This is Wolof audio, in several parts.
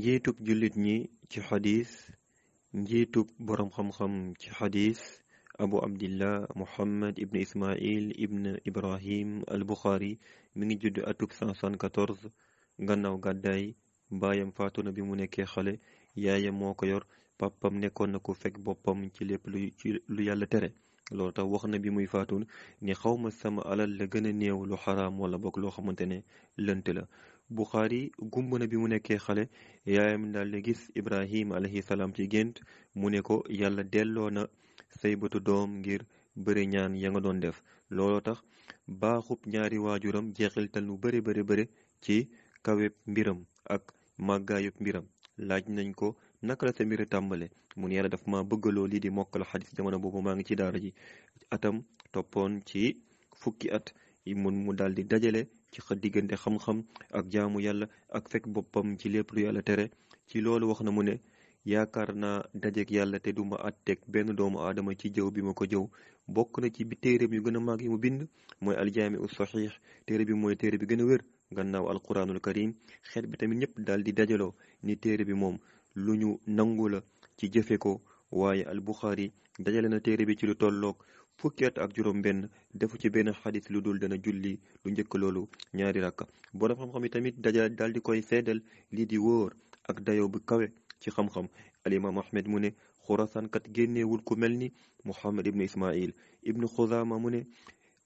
njiitub jullit ñi ci xadis njiitub boroom xam-xam ci xadis abu abdillah muhammad ibn ismail ibn ibrahim al buxaari mi ngi judd atub nga naw gàddaay baayam faatu na bi mu nekkee xale yaayam moo ko yor pàppam nekkoon na ko fekk boppam ci lépp lu ci lu yàlla tere loolu tax wax na muy faatu ni xawma sama alal la gën a néew lu xaraam wala bokk loo xamante ne lënt la Buxaari gumb na bi mu nekkee xale yaayam daal di gis Ibrahim alayhi salaam ci gént mu ne ko yàlla delloo na say doom ngir bëri ñaan ya nga doon def looloo tax baaxub ñaari waajuram jeexiltal lu bëri bëri bëri ci kaweb mbiram ak màggaayub mbiram laaj nañ ko naka la sa mbir tàmbale mu ne def ma ma bëggaloo lii di mokkal xadis jamono boobu maa ngi ci daara ji atam toppoon ci fukki at mun mu daal di dajale ci diggante xam-xam ak jaamu yàlla ak fekk boppam ci lépp lu yàlla tere ci loolu wax na mu ne yaakaar na dajeek yàlla te duma àtteeg benn doomu aadama ci jëw bi ma ko jëw bokk na ci bi téeréem yu gën a mag mu bind mooy u saxiix téere bi mooy téere bi gën a wér gannaaw alquranul karim xeet bi tamit ñëpp daal di dajaloo ni téere bi moom lu ñu nangu la ci jëfe ko waaye albuxaari dajale na téere bi ci lu tolloog fukki at ak juróom-benn defu ci benn xadis lu dul dana julli lu njëkk loolu ñaari rakka borom xam-xam yi tamit dajale daal di koy seedal lii di woor ak dayo bu kawe ci xam-xam alimaam ahmed mu ne xurasaankat génneewul ku mel ni muhammad ibnu ismail ibnu xuzaama mu ne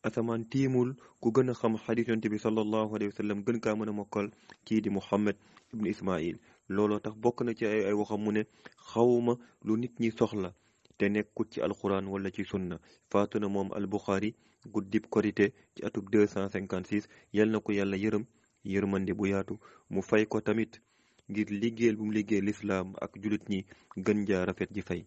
asamaan tiimul ku gën a xam xadis yonte bi sallallahu alayhi wa sallam gën kaa mën a mokkal kii di muhammad ibnu ismail looloo tax bokk na ci ay ay waxam mu ne xawma lu nit ñi soxla te nekkut ci alquran wala ci sunna faatu na moom albuxaari guddib korité ci atub 256 yal na ko yàlla yërëm yërmande bu yaatu mu fay ko tamit ngir liggéeyal bu mu liggéey lislaam ak julit ñi gën jaa rafet ji fay